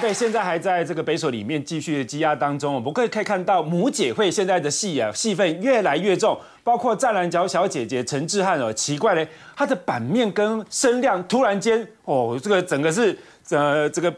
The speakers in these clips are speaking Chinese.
对，现在还在这个北手里面继续积压当中。我们可可以看到母姐会现在的戏啊，戏份越来越重。包括《湛蓝角小姐姐陈志翰哦，奇怪嘞，她的版面跟声量突然间哦，这个整个是呃这个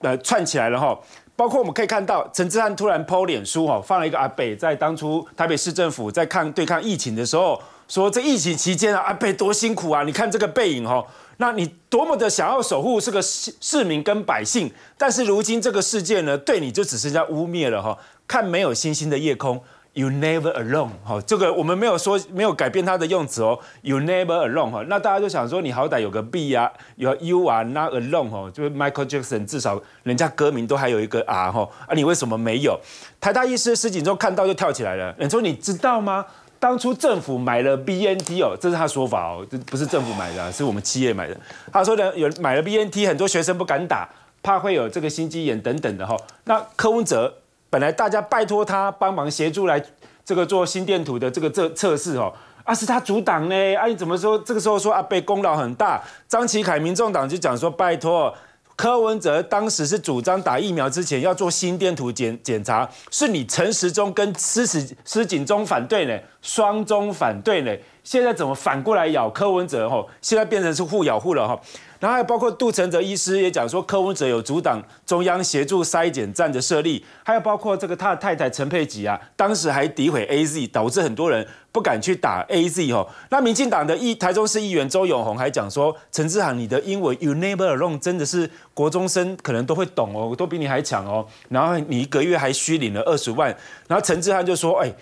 呃串起来了哈。包括我们可以看到陈志翰突然抛脸书哈，放了一个阿北在当初台北市政府在抗对抗疫情的时候，说这疫情期间啊，阿北多辛苦啊，你看这个背影哦，那你多么的想要守护这个市市民跟百姓，但是如今这个世界呢，对你就只剩下污蔑了哈。看没有星星的夜空，You never alone 哈，这个我们没有说没有改变它的用词哦。You never alone 哈，那大家就想说你好歹有个 B 呀 y o u you are not alone 哈，就是 Michael Jackson 至少人家歌名都还有一个 R 哈，啊你为什么没有？台大医师实景中看到就跳起来了，人说你知道吗？当初政府买了 BNT 哦，这是他说法哦，这不是政府买的，是我们企业买的。他说呢，有买了 BNT，很多学生不敢打，怕会有这个心肌炎等等的哈。那柯文哲本来大家拜托他帮忙协助来这个做心电图的这个测测试哦，啊是他阻挡呢，啊你怎么说这个时候说啊被功劳很大？张其凯民众党就讲说拜托。柯文哲当时是主张打疫苗之前要做心电图检检查，是你陈时中跟施时施锦中反对呢，双中反对呢，现在怎么反过来咬柯文哲吼，现在变成是互咬互了吼。然后还包括杜成泽医师也讲说，柯文哲有阻挡中央协助筛检站的设立，还有包括这个他的太太陈佩吉啊，当时还诋毁 A Z，导致很多人不敢去打 A Z 哦。那民进党的议台中市议员周永红还讲说，陈志涵你的英文 y o u n e e v r a l o n e 真的是国中生可能都会懂哦，都比你还强哦。然后你一个月还虚领了二十万，然后陈志涵就说，哎，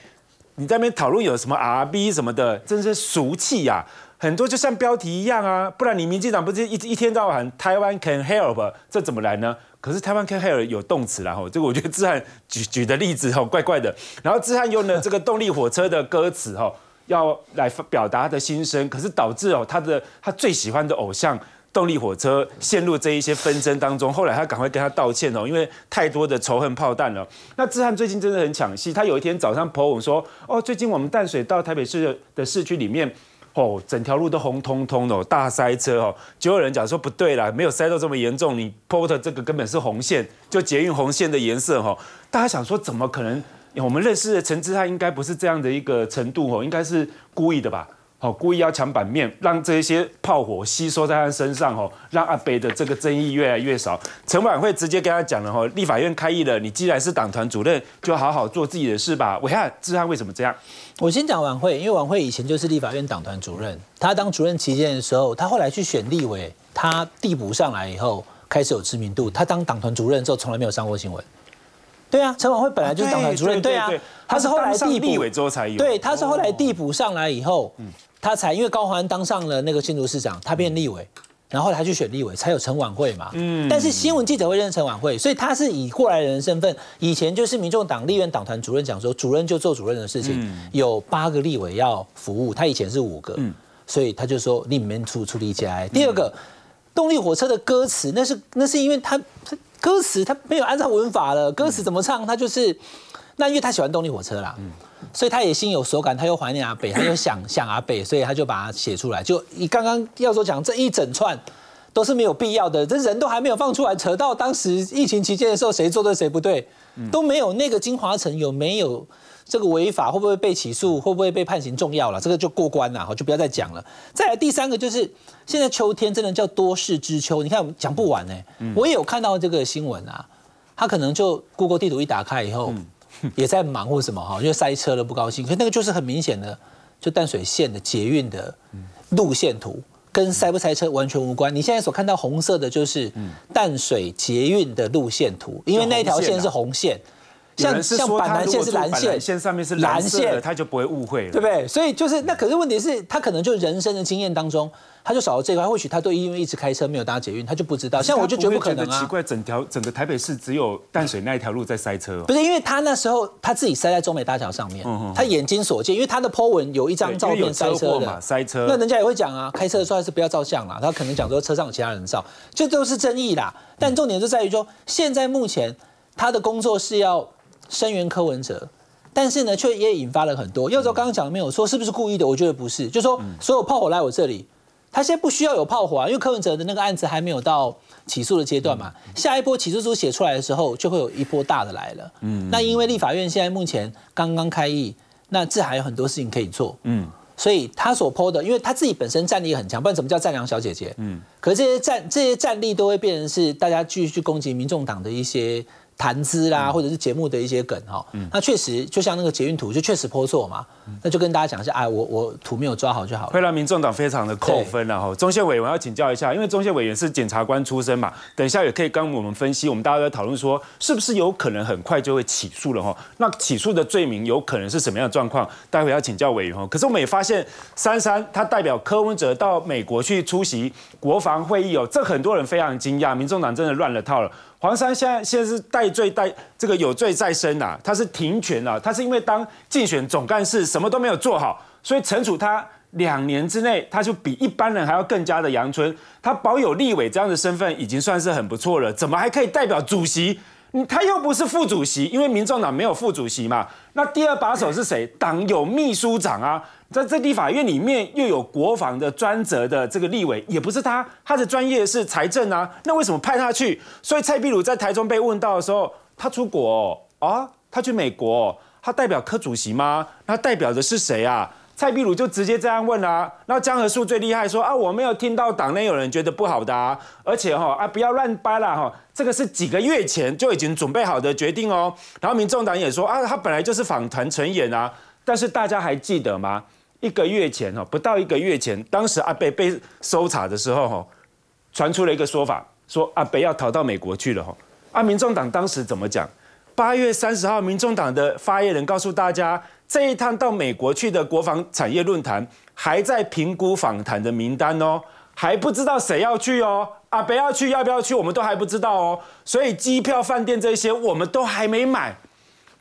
你在那边讨论有什么 R B 什么的，真是俗气呀。很多就像标题一样啊，不然你民进党不是一一天到晚台湾 can help，这怎么来呢？可是台湾 can help 有动词啦吼，这个我觉得志翰举举的例子吼怪怪的。然后志翰用了 这个动力火车的歌词吼，要来表达他的心声，可是导致哦他的他最喜欢的偶像动力火车陷入这一些纷争当中。后来他赶快跟他道歉哦，因为太多的仇恨炮弹了。那志翰最近真的很抢戏，他有一天早上 po 文说，哦，最近我们淡水到台北市的市区里面。哦，整条路都红彤彤的哦，大塞车哦，就有人讲说不对啦，没有塞到这么严重，你 port 这个根本是红线，就捷运红线的颜色哦。大家想说怎么可能？我们认识的陈志汉应该不是这样的一个程度哦，应该是故意的吧。好，故意要抢版面，让这些炮火吸收在他身上，哦，让阿北的这个争议越来越少。陈婉慧直接跟他讲了，哈，立法院开议了，你既然是党团主任，就好好做自己的事吧。我看志翰为什么这样？我先讲晚会，因为晚会以前就是立法院党团主任。他当主任期间的时候，他后来去选立委，他递补上来以后开始有知名度。他当党团主任之后，从来没有上过新闻。对啊，陈婉慧本来就是党团主任，对啊，他是后来递补立委之后才有。对，他是后来递补上来以后，嗯。他才因为高华安当上了那个新竹市长，他变立委，然后他去选立委，才有成晚会嘛。嗯。但是新闻记者会认成晚会，所以他是以过来人的身份，以前就是民众党立院党团主任讲说，主任就做主任的事情，有八个立委要服务，他以前是五个，所以他就说你们出出立起来。第二个，动力火车的歌词，那是那是因为他歌词他没有按照文法了，歌词怎么唱，他就是那因为他喜欢动力火车啦。嗯。所以他也心有所感，他又怀念阿北，他又想想阿北，所以他就把它写出来。就你刚刚要说讲这一整串，都是没有必要的。这人都还没有放出来，扯到当时疫情期间的时候谁做对谁不对，都没有那个金华城有没有这个违法，会不会被起诉，会不会被判刑重要了，这个就过关了，就不要再讲了。再来第三个就是现在秋天真的叫多事之秋，你看我们讲不完呢。我也有看到这个新闻啊，他可能就谷歌地图一打开以后。也在忙或什么哈，因为塞车了不高兴。可那个就是很明显的，就淡水线的捷运的路线图，跟塞不塞车完全无关。你现在所看到红色的就是淡水捷运的路线图，因为那一条线是红线。像像板南线是蓝线，线上面是蓝线，他就不会误会了，对不对？所以就是那可是问题是他可能就人生的经验当中，他就少了这一块。或许他都因为一直开车没有搭捷运，他就不知道。像我就绝不可能啊！奇怪，整条整个台北市只有淡水那一条路在塞车。不是，因为他那时候他自己塞在中美大桥上面，他眼睛所见，因为他的 PO 文有一张照片塞车的塞车。那人家也会讲啊，开车的时候是不要照相啦。他可能讲说车上其他人照，这都是争议啦。但重点就在于说，现在目前他的工作是要。声援柯文哲，但是呢，却也引发了很多。又说刚刚讲没有说是不是故意的？我觉得不是，就是说所有炮火来我这里，他现在不需要有炮火啊，因为柯文哲的那个案子还没有到起诉的阶段嘛。下一波起诉书写出来的时候，就会有一波大的来了。嗯，那因为立法院现在目前刚刚开议，那这还有很多事情可以做。嗯，所以他所泼的，因为他自己本身战力很强，不然怎么叫战狼小姐姐？嗯，可是这些战这些战力都会变成是大家继续攻击民众党的一些。谈资啦，或者是节目的一些梗哈，那确实就像那个捷运图，就确实颇错嘛。那就跟大家讲一下，哎，我我土没有抓好就好了，会让民众党非常的扣分了哈。中线委员要请教一下，因为中线委员是检察官出身嘛，等一下也可以跟我们分析。我们大家在讨论说，是不是有可能很快就会起诉了哈？那起诉的罪名有可能是什么样的状况？待会要请教委员哈。可是我们也发现，珊珊她代表柯文哲到美国去出席国防会议哦，这很多人非常惊讶，民众党真的乱了套了。黄珊现在现在是戴罪戴这个有罪在身呐，他是停权了，他是因为当竞选总干事什。什么都没有做好，所以惩处他两年之内，他就比一般人还要更加的阳春。他保有立委这样的身份，已经算是很不错了。怎么还可以代表主席？你他又不是副主席，因为民众党没有副主席嘛。那第二把手是谁？党有秘书长啊。在这地法院里面又有国防的专责的这个立委，也不是他，他的专业是财政啊。那为什么派他去？所以蔡壁如在台中被问到的时候，他出国啊，他去美国。他代表科主席吗？他代表的是谁啊？蔡壁如就直接这样问啊。那江和树最厉害，说啊，我没有听到党内有人觉得不好的啊。而且哈啊，不要乱掰啦哈，这个是几个月前就已经准备好的决定哦。然后民众党也说啊，他本来就是访团成员啊。但是大家还记得吗？一个月前哈，不到一个月前，当时阿北被搜查的时候哈，传出了一个说法，说阿北要逃到美国去了哈。啊，民众党当时怎么讲？八月三十号，民众党的发言人告诉大家，这一趟到美国去的国防产业论坛，还在评估访谈的名单哦，还不知道谁要去哦。阿北要去要不要去，我们都还不知道哦。所以机票、饭店这些，我们都还没买。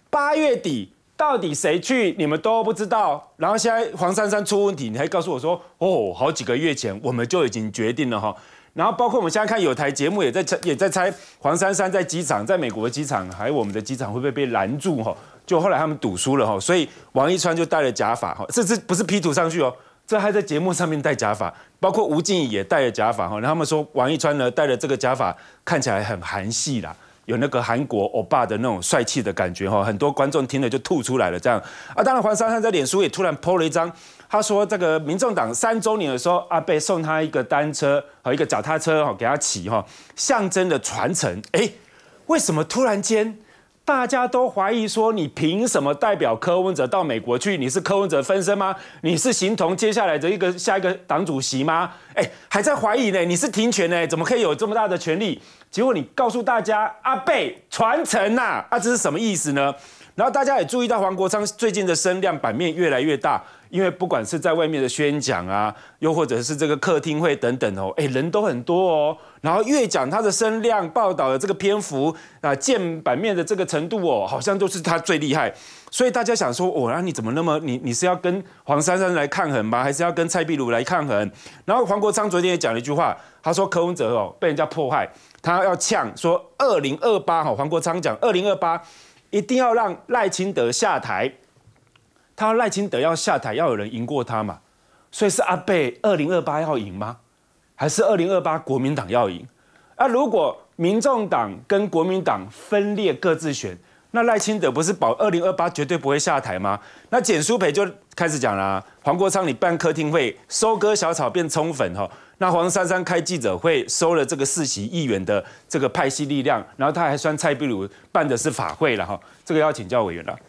八月底到底谁去，你们都不知道。然后现在黄珊珊出问题，你还告诉我说，哦，好几个月前我们就已经决定了哈。然后包括我们现在看有台节目也在猜也在猜黄珊珊在机场在美国的机场还我们的机场会不会被拦住哈？就后来他们赌输了哈，所以王一川就戴了假发哈，这次不是 P 图上去哦，这还在节目上面戴假发，包括吴静怡也戴了假发哈。然后他们说王一川呢戴了这个假发看起来很韩系啦，有那个韩国欧巴的那种帅气的感觉哈。很多观众听了就吐出来了这样啊。当然黄珊珊在脸书也突然 PO 了一张。他说：“这个民众党三周年的时候，阿贝送他一个单车和一个脚踏车，哈，给他骑，哈，象征的传承。哎，为什么突然间大家都怀疑说，你凭什么代表柯文哲到美国去？你是柯文哲分身吗？你是形同接下来的一个下一个党主席吗？哎，还在怀疑呢，你是停权呢？怎么可以有这么大的权利？结果你告诉大家，阿贝传承呐，那这是什么意思呢？然后大家也注意到黄国昌最近的声量版面越来越大。”因为不管是在外面的宣讲啊，又或者是这个客厅会等等哦，哎人都很多哦，然后越讲他的声量，报道的这个篇幅啊，见版面的这个程度哦，好像都是他最厉害，所以大家想说哦，那、你怎么那么你你是要跟黄珊珊来抗衡吗？还是要跟蔡壁如来抗衡？然后黄国昌昨天也讲了一句话，他说柯文哲哦被人家迫害，他要呛说二零二八哈，黄国昌讲二零二八一定要让赖清德下台。他赖清德要下台，要有人赢过他嘛？所以是阿贝二零二八要赢吗？还是二零二八国民党要赢？啊，如果民众党跟国民党分裂各自选，那赖清德不是保二零二八绝对不会下台吗？那简淑培就开始讲啦，黄国昌你办客厅会，收割小草变充粉哈。那黄珊珊开记者会，收了这个世袭议员的这个派系力量，然后他还算蔡壁如办的是法会了哈，这个要请教委员了。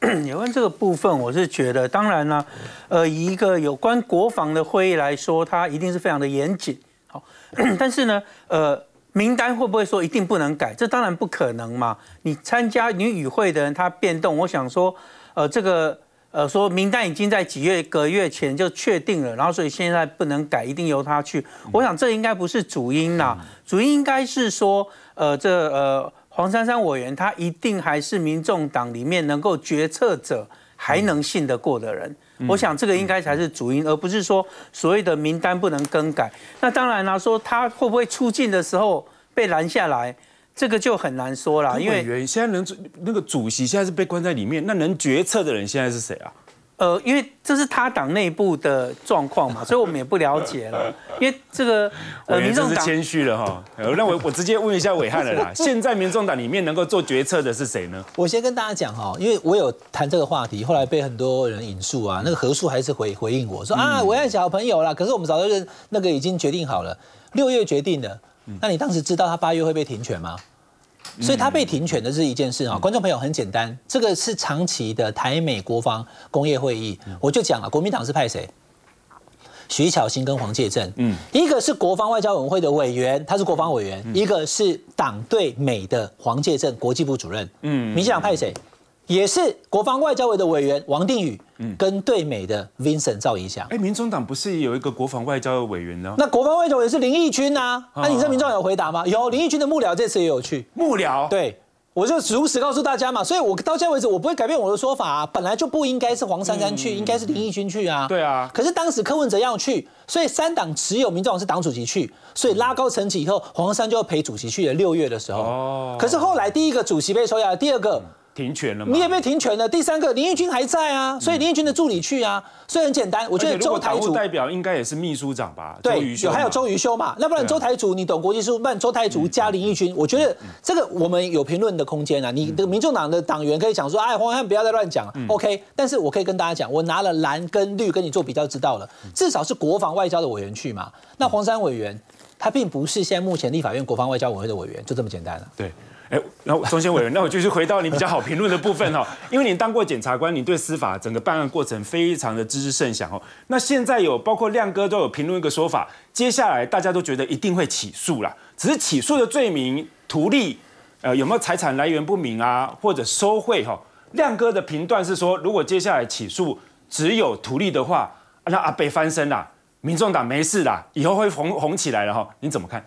有关这个部分，我是觉得，当然呢，呃，一个有关国防的会议来说，它一定是非常的严谨。好，但是呢，呃，名单会不会说一定不能改？这当然不可能嘛。你参加你与会的人，他变动，我想说，呃，这个呃，说名单已经在几月隔月前就确定了，然后所以现在不能改，一定由他去。我想这应该不是主因啦，主因应该是说，呃，这呃。黄珊珊委员，他一定还是民众党里面能够决策者，还能信得过的人。我想这个应该才是主因，而不是说所谓的名单不能更改。那当然啦，说他会不会出境的时候被拦下来，这个就很难说了。因为现在能那个主席现在是被关在里面，那能决策的人现在是谁啊？呃，因为这是他党内部的状况嘛，所以我们也不了解了。因为这个，呃，民众是谦虚了哈。那我我直接问一下伟汉了啦。现在民众党里面能够做决策的是谁呢？我先跟大家讲哈，因为我有谈这个话题，后来被很多人引述啊。那个何叔还是回回应我说啊，伟汉小朋友啦。可是我们早就那个已经决定好了，六月决定的。那你当时知道他八月会被停权吗？所以他被停权的是一件事啊，观众朋友很简单，这个是长期的台美国防工业会议，我就讲了，国民党是派谁？徐巧芯跟黄介正，嗯，一个是国防外交委员会的委员，他是国防委员，一个是党对美的黄介正国际部主任，嗯，民进党派谁？也是国防外交委的委员王定宇，嗯，跟对美的 Vincent 赵一翔。哎，民进党不是有一个国防外交委员呢？那国防外交也是林奕君呐。那你这民众有回答吗？有林奕君的幕僚这次也有去。幕僚？对，我就如实告诉大家嘛。所以我到在为止，我不会改变我的说法啊。本来就不应该是黄珊珊去，应该是林奕君去啊。对啊。可是当时柯文哲要去，所以三党持有民众党是党主席去，所以拉高层级以后，黄珊珊就要陪主席去了六月的时候。哦。可是后来第一个主席被收押，第二个。停权了吗？你也被停权了。第三个林益军还在啊，所以林益军的助理去啊，所以很简单。我觉得周台主代表应该也是秘书长吧？对，有还有周瑜修嘛？那不然周台主你懂国际事务，办周台主加林益军，我觉得这个我们有评论的空间啊。你的民众党的党员可以讲说，哎，黄汉不要再乱讲了。OK，但是我可以跟大家讲，我拿了蓝跟绿跟你做比较知道了，至少是国防外交的委员去嘛。那黄山委员他并不是现在目前立法院国防外交委员的委员，就这么简单了。对。哎，那中选委员，那我就是回到你比较好评论的部分哈，因为你当过检察官，你对司法整个办案过程非常的知之甚详哦。那现在有包括亮哥都有评论一个说法，接下来大家都觉得一定会起诉啦，只是起诉的罪名图利，呃，有没有财产来源不明啊，或者收贿哈？亮哥的评断是说，如果接下来起诉只有图利的话，那阿北翻身啦，民众党没事啦，以后会红红起来了哈？你怎么看？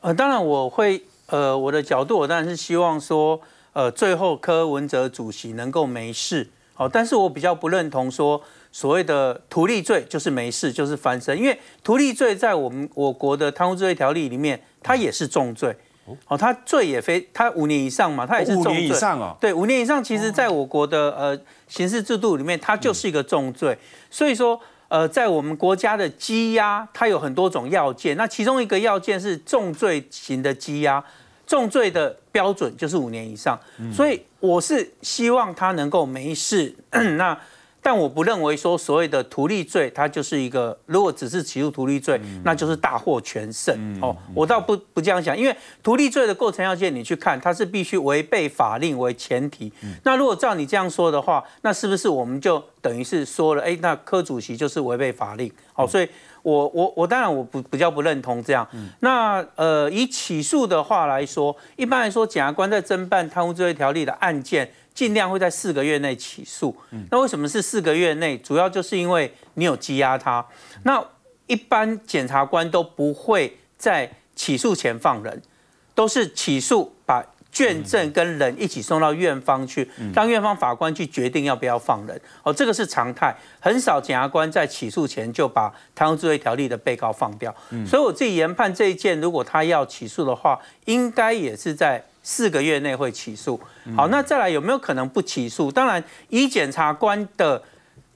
呃，当然我会。呃，我的角度，我当然是希望说，呃，最后柯文哲主席能够没事，好，但是我比较不认同说所谓的图利罪就是没事就是翻身，因为图利罪在我们我国的贪污罪条例里面，它也是重罪，哦，它罪也非它五年以上嘛，它也是五年以上哦，对，五年以上，其实在我国的呃刑事制度里面，它就是一个重罪，所以说，呃，在我们国家的羁押，它有很多种要件，那其中一个要件是重罪型的羁押。重罪的标准就是五年以上，所以我是希望他能够没事。那但我不认为说所谓的图利罪，它就是一个如果只是起诉图利罪，那就是大获全胜哦。我倒不不这样想，因为图利罪的构成要件，你去看它是必须违背法令为前提。那如果照你这样说的话，那是不是我们就等于是说了？哎，那柯主席就是违背法令。好，所以。我我我当然我不比较不认同这样。那呃，以起诉的话来说，一般来说，检察官在侦办贪污罪条例的案件，尽量会在四个月内起诉。那为什么是四个月内？主要就是因为你有羁押他。那一般检察官都不会在起诉前放人，都是起诉把。卷证跟人一起送到院方去，让院方法官去决定要不要放人。哦，这个是常态，很少检察官在起诉前就把《台湾自卫条例》的被告放掉。所以我自己研判这一件，如果他要起诉的话，应该也是在四个月内会起诉。好，那再来有没有可能不起诉？当然，以检察官的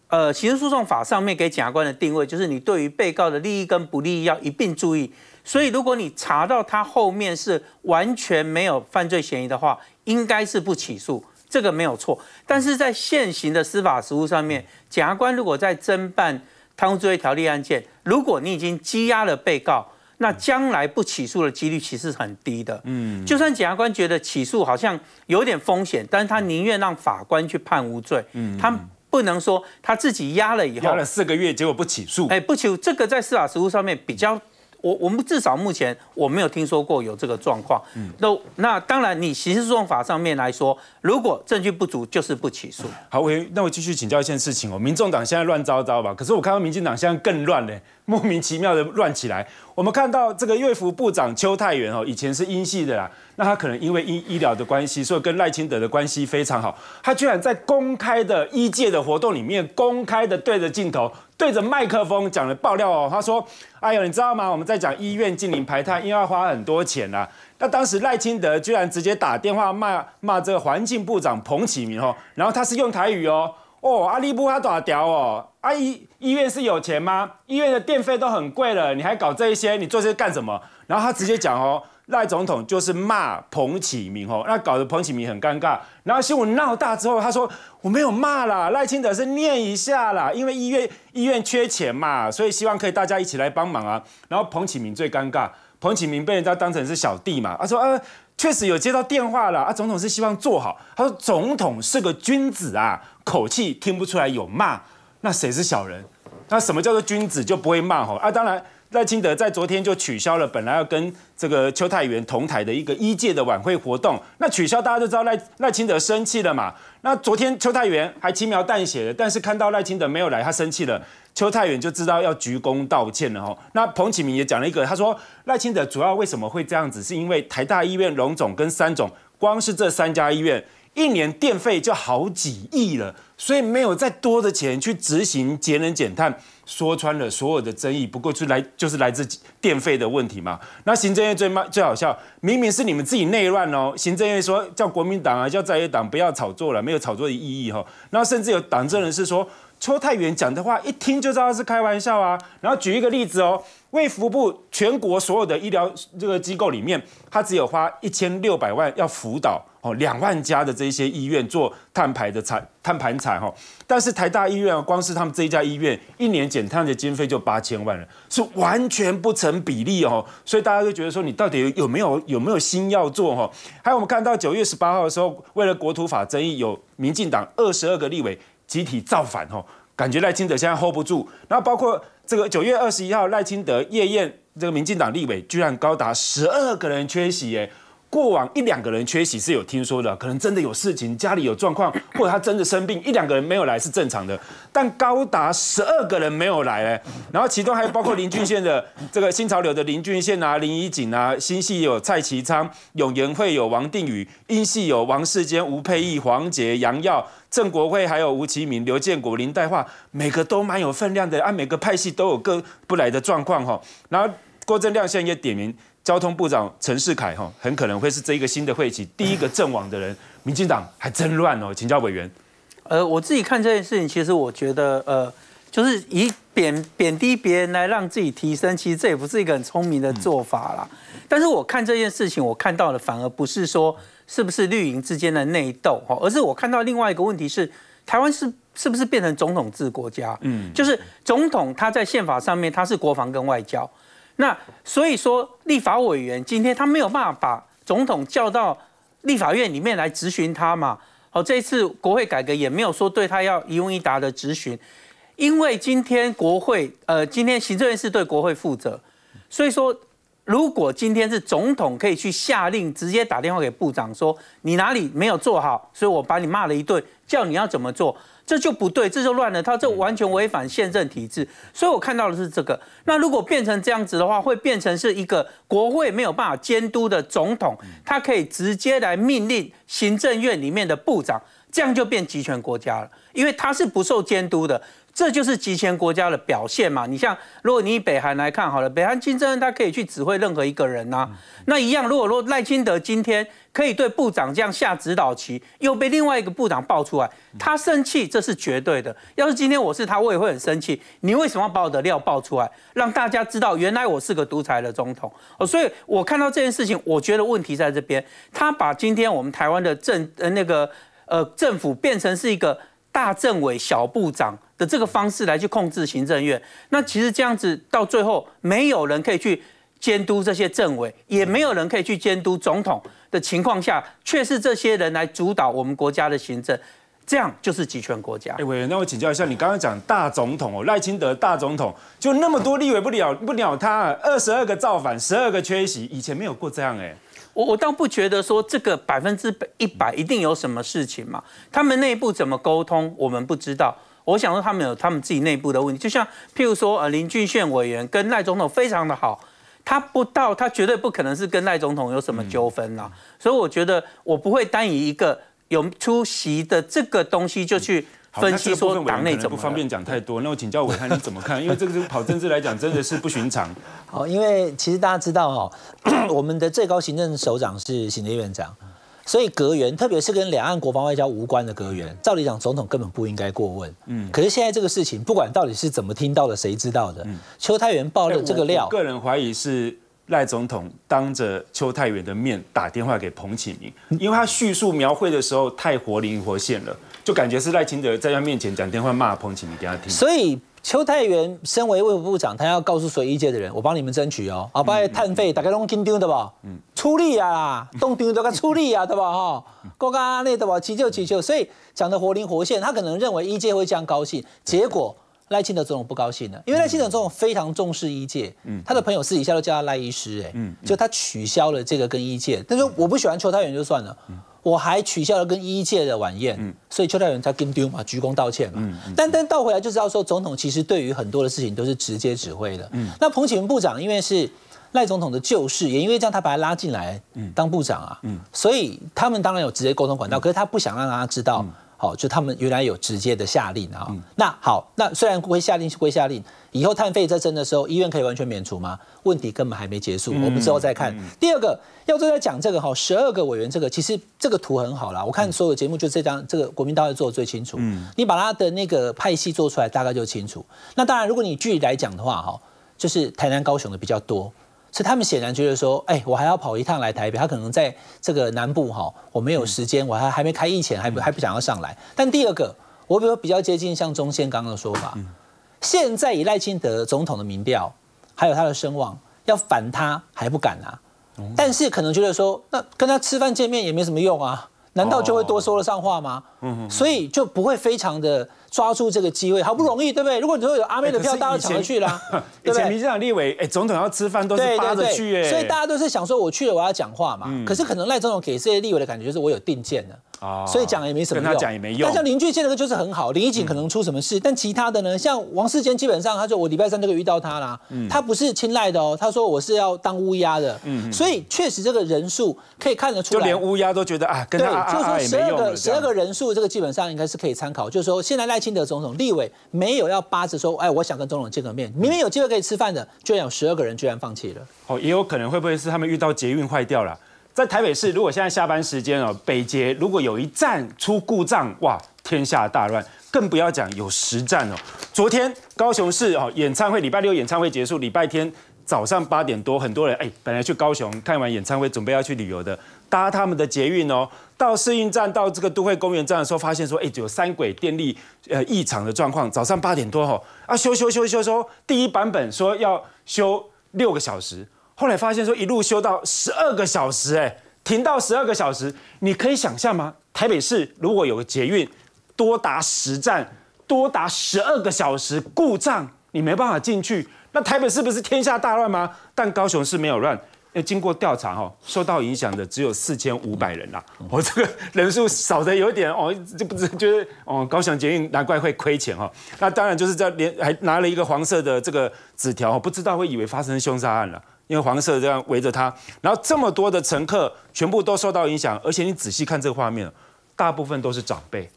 呃刑事诉讼法上面给检察官的定位，就是你对于被告的利益跟不利要一并注意。所以，如果你查到他后面是完全没有犯罪嫌疑的话，应该是不起诉，这个没有错。但是在现行的司法实务上面，检察官如果在侦办贪污罪条例案件，如果你已经羁押了被告，那将来不起诉的几率其实很低的。嗯，就算检察官觉得起诉好像有点风险，但是他宁愿让法官去判无罪。嗯，他不能说他自己押了以后押了四个月，结果不起诉。哎，不起诉，这个在司法实务上面比较。我我们至少目前我没有听说过有这个状况。嗯，那当然，你刑事诉讼法上面来说，如果证据不足，就是不起诉。好，我那我继续请教一件事情哦，民众党现在乱糟糟吧？可是我看到民进党现在更乱呢。莫名其妙的乱起来。我们看到这个乐福部长邱泰元哦，以前是英系的啦，那他可能因为医医疗的关系，所以跟赖清德的关系非常好。他居然在公开的医界的活动里面，公开的对着镜头、对着麦克风讲了爆料哦。他说：“哎呦，你知道吗？我们在讲医院近邻排碳，因为要花很多钱啦。那当时赖清德居然直接打电话骂骂这个环境部长彭启明哦，然后他是用台语哦，哦，阿丽布他大屌哦，阿姨。”医院是有钱吗？医院的电费都很贵了，你还搞这一些，你做这些干什么？然后他直接讲哦，赖总统就是骂彭启明哦，那搞得彭启明很尴尬。然后新闻闹大之后，他说我没有骂啦，赖清德是念一下啦，因为医院医院缺钱嘛，所以希望可以大家一起来帮忙啊。然后彭启明最尴尬，彭启明被人家当成是小弟嘛，他说呃确实有接到电话了啊，总统是希望做好。他说总统是个君子啊，口气听不出来有骂，那谁是小人？那什么叫做君子就不会骂吼啊？当然赖清德在昨天就取消了本来要跟这个邱泰源同台的一个一届的晚会活动。那取消大家都知道赖赖清德生气了嘛？那昨天邱泰源还轻描淡写，的但是看到赖清德没有来，他生气了。邱泰源就知道要鞠躬道歉了吼。那彭启明也讲了一个，他说赖清德主要为什么会这样子，是因为台大医院龙总跟三总，光是这三家医院。一年电费就好几亿了，所以没有再多的钱去执行节能减碳。说穿了，所有的争议不过就来就是来自电费的问题嘛。那行政院最慢最好笑，明明是你们自己内乱哦。行政院说叫国民党啊叫在野党不要炒作了，没有炒作的意义哈。然后甚至有党政人士说邱泰源讲的话一听就知道是开玩笑啊。然后举一个例子哦，卫福部全国所有的医疗这个机构里面，他只有花一千六百万要辅导。两万家的这些医院做碳排的产碳盘产哈，但是台大医院啊，光是他们这一家医院一年减碳的经费就八千万了，是完全不成比例哦。所以大家就觉得说，你到底有没有有没有心要做哈？还有我们看到九月十八号的时候，为了国土法争议，有民进党二十二个立委集体造反哈，感觉赖清德现在 hold 不住。然后包括这个九月二十一号赖清德夜宴，这个民进党立委居然高达十二个人缺席耶。过往一两个人缺席是有听说的，可能真的有事情，家里有状况，或者他真的生病，一两个人没有来是正常的。但高达十二个人没有来，然后其中还有包括林俊宪的这个新潮流的林俊宪啊、林怡景啊，新戏有蔡其昌、永延会有王定宇，英戏有王世坚、吴佩忆、黄杰、杨耀、郑国辉，还有吴其明、刘建国、林黛桦，每个都蛮有分量的，按每个派系都有各不来的状况哈。然后郭正亮先也点名。交通部长陈世凯哈，很可能会是这个新的会议第一个阵亡的人。民进党还真乱哦，请教委员。呃，我自己看这件事情，其实我觉得，呃，就是以贬贬低别人来让自己提升，其实这也不是一个很聪明的做法啦。但是我看这件事情，我看到的反而不是说是不是绿营之间的内斗哈，而是我看到另外一个问题是，台湾是是不是变成总统制国家？嗯，就是总统他在宪法上面他是国防跟外交。那所以说，立法委员今天他没有办法把总统叫到立法院里面来质询他嘛？好，这一次国会改革也没有说对他要一问一答的质询，因为今天国会，呃，今天行政院是对国会负责，所以说如果今天是总统可以去下令，直接打电话给部长说你哪里没有做好，所以我把你骂了一顿，叫你要怎么做。这就不对，这就乱了。他这完全违反宪政体制，所以我看到的是这个。那如果变成这样子的话，会变成是一个国会没有办法监督的总统，他可以直接来命令行政院里面的部长，这样就变集权国家了，因为他是不受监督的。这就是集权国家的表现嘛？你像，如果你以北韩来看好了，北韩金正恩他可以去指挥任何一个人呐。那一样，如果说赖清德今天可以对部长这样下指导棋，又被另外一个部长爆出来，他生气这是绝对的。要是今天我是他，我也会很生气。你为什么把我的料爆出来，让大家知道原来我是个独裁的总统？哦，所以我看到这件事情，我觉得问题在这边。他把今天我们台湾的政呃那个呃政府变成是一个。大政委、小部长的这个方式来去控制行政院，那其实这样子到最后，没有人可以去监督这些政委，也没有人可以去监督总统的情况下，却是这些人来主导我们国家的行政，这样就是集权国家。哎，委员，那我请教一下，你刚刚讲大总统哦，赖清德大总统，就那么多立委不了不鸟他，二十二个造反，十二个缺席，以前没有过这样哎。我我倒不觉得说这个百分之百一百一定有什么事情嘛，他们内部怎么沟通，我们不知道。我想说他们有他们自己内部的问题，就像譬如说呃林俊炫委员跟赖总统非常的好，他不到他绝对不可能是跟赖总统有什么纠纷呐。所以我觉得我不会单以一个有出席的这个东西就去。分析说党内怎么不方便讲太多，那我请教伟汉你怎么看？因为这个是跑政治来讲，真的是不寻常。好，因为其实大家知道哦，我们的最高行政首长是行政院长，所以阁员，特别是跟两岸国防外交无关的阁员，照理讲总统根本不应该过问。嗯，可是现在这个事情，不管到底是怎么听到的，谁知道的？邱太元爆料这个料，我个人怀疑是赖总统当着邱太元的面打电话给彭启明，因为他叙述描绘的时候太活灵活现了。就感觉是赖清德在他面前讲电话骂彭清，你给他听。所以邱泰源身为卫福部长，他要告诉所有医界的人，我帮你们争取哦，好，不要浪费，大家拢听丢的吧。嗯。出力啊，动丢都该出力啊，对吧？哈，各家那对吧，急救急救，所以讲的活灵活现。他可能认为一界会这样高兴，结果赖清德总统不高兴了，因为赖清德总统非常重视医界，嗯，他的朋友私底下都叫他赖医师，哎，嗯，就他取消了这个跟医界，但是我不喜欢邱太源就算了。我还取消了跟一届的晚宴，所以邱泰源才跟丢嘛，鞠躬道歉嘛。但但倒回来就知道说，总统其实对于很多的事情都是直接指挥的。那彭启文部长因为是赖总统的旧事，也因为这样他把他拉进来当部长啊，所以他们当然有直接沟通管道，可是他不想让大家知道。好，就他们原来有直接的下令啊。那好，那虽然归下令是会下令，以后碳费在征的时候，医院可以完全免除吗？问题根本还没结束，我们之后再看。第二个要正在讲这个哈，十二个委员这个其实这个图很好啦。我看所有节目就这张，这个国民大会做的最清楚。你把他的那个派系做出来，大概就清楚。那当然，如果你具体来讲的话哈，就是台南、高雄的比较多。所以他们显然觉得说，哎，我还要跑一趟来台北，他可能在这个南部哈，我没有时间，我还还没开疫前，还不还不想要上来。但第二个，我比如比较接近像中线刚刚的说法，现在以赖清德总统的民调，还有他的声望，要反他还不敢啊。但是可能觉得说，那跟他吃饭见面也没什么用啊。难道就会多说得上话吗？嗯，所以就不会非常的抓住这个机会，好不容易，对不对？如果你说有阿妹的票家到场去啦，对不对？民进党立委，哎，总统要吃饭都是扒着去，哎，所以大家都是想说，我去了我要讲话嘛。可是可能赖总统给这些立委的感觉就是我有定见了。所以讲也没什么用，跟他讲也没用。但像林俊杰那个就是很好，林依锦可能出什么事，但其他的呢，像王世坚，基本上他说我礼拜三就可以遇到他啦。他不是青睐的哦，他说我是要当乌鸦的。嗯、所以确实这个人数可以看得出来，就连乌鸦都觉得啊，跟他就是没十二个十二个人数，这个基本上应该是可以参考。就是说现在赖清德总统立委没有要巴着说，哎，我想跟总统见个面，明明有机会可以吃饭的，居然有十二个人居然放弃了。哦，也有可能会不会是他们遇到捷运坏掉了？在台北市，如果现在下班时间哦，北捷如果有一站出故障，哇，天下大乱，更不要讲有十站哦。昨天高雄市哦，演唱会礼拜六演唱会结束，礼拜天早上八点多，很多人哎，本来去高雄看完演唱会，准备要去旅游的，搭他们的捷运哦，到市运站到这个都会公园站的时候，发现说，哎，有三轨电力呃异常的状况，早上八点多吼，啊修修修修修，第一版本说要修六个小时。后来发现说，一路修到十二个小时，哎，停到十二个小时，你可以想象吗？台北市如果有个捷运，多达十站，多达十二个小时故障，你没办法进去，那台北是不是天下大乱吗？但高雄市没有乱，呃，经过调查哦，受到影响的只有四千五百人啦，我这个人数少的有点哦，这不知觉得哦，高雄捷运难怪会亏钱哦。那当然就是在连还拿了一个黄色的这个纸条，不知道会以为发生凶杀案了。因为黄色这样围着它，然后这么多的乘客全部都受到影响，而且你仔细看这个画面，大部分都是长辈，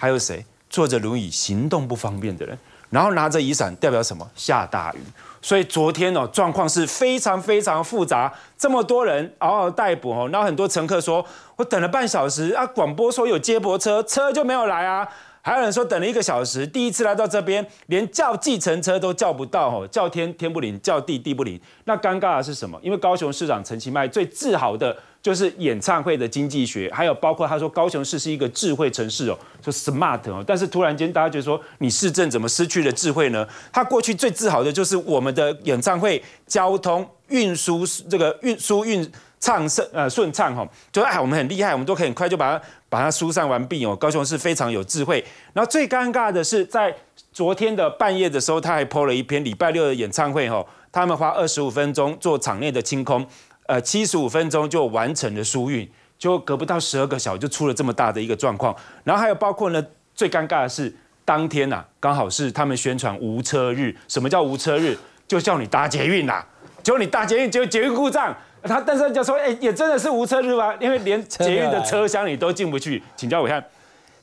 还有谁坐着轮椅行动不方便的人，然后拿着雨伞代表什么？下大雨。所以昨天哦，状况是非常非常复杂，这么多人嗷嗷待哺哦，然后很多乘客说我等了半小时啊，广播说有接驳车，车就没有来啊。还有人说等了一个小时，第一次来到这边，连叫计程车都叫不到哦，叫天天不灵，叫地地不灵。那尴尬的是什么？因为高雄市长陈其迈最自豪的就是演唱会的经济学，还有包括他说高雄市是一个智慧城市哦，说 smart 哦。但是突然间大家就说，你市政怎么失去了智慧呢？他过去最自豪的就是我们的演唱会交通运输这个运输运畅顺呃顺畅哈，就是哎我们很厉害，我们都可以很快就把它。把它疏散完毕哦，高雄市非常有智慧。然后最尴尬的是，在昨天的半夜的时候，他还 po 了一篇礼拜六的演唱会哦，他们花二十五分钟做场内的清空，呃，七十五分钟就完成了疏运，就隔不到十二个小时就出了这么大的一个状况。然后还有包括呢，最尴尬的是当天呐，刚好是他们宣传无车日，什么叫无车日？就叫你搭捷运啦，就你搭捷运就捷运故障。他但是就说，哎，也真的是无车日吗？因为连捷运的车厢你都进不去。请教我看。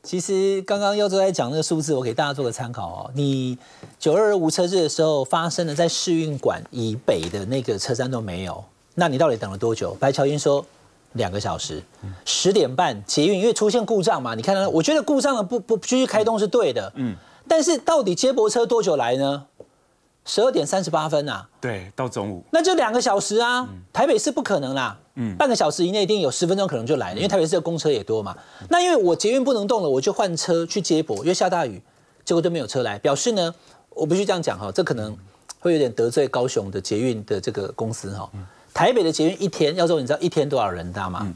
其实刚刚又都在讲那个数字，我给大家做个参考哦。你九二无车日的时候发生的，在试运馆以北的那个车站都没有。那你到底等了多久？白乔英说两个小时，十点半捷运因为出现故障嘛。你看到，我觉得故障了不不继续开动是对的。嗯，但是到底接驳车多久来呢？十二点三十八分啊，对，到中午，那就两个小时啊。台北是不可能啦，嗯，半个小时以内一定有十分钟可能就来了，因为台北市的公车也多嘛。那因为我捷运不能动了，我就换车去接驳，因为下大雨，结果都没有车来，表示呢，我不须这样讲哈，这可能会有点得罪高雄的捷运的这个公司哈。台北的捷运一天要说你知道一天多少人道吗？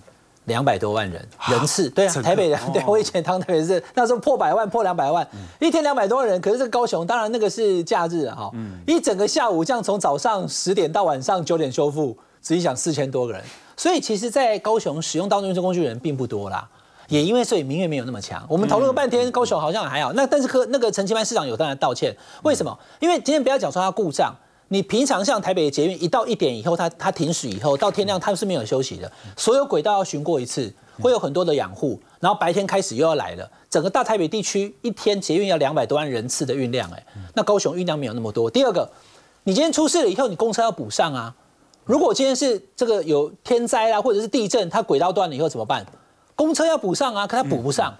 两百多万人人次，对啊，台北的，对我以前当台北市，那时候破百万，破两百万，一天两百多万人。可是这个高雄，当然那个是假日哈，一整个下午这样，从早上十点到晚上九点修复，只上四千多个人。所以其实在高雄使用当中运输工具人并不多啦，也因为所以民怨没有那么强。我们讨论了半天，高雄好像还好。那但是科那个陈清班市长有当然道歉，为什么？因为今天不要讲说它故障。你平常像台北捷运，一到一点以后，它它停驶以后，到天亮它是没有休息的，所有轨道要巡过一次，会有很多的养护，然后白天开始又要来了。整个大台北地区一天捷运要两百多万人次的运量，哎，那高雄运量没有那么多。第二个，你今天出事了以后，你公车要补上啊。如果今天是这个有天灾啦，或者是地震，它轨道断了以后怎么办？公车要补上啊，可它补不上。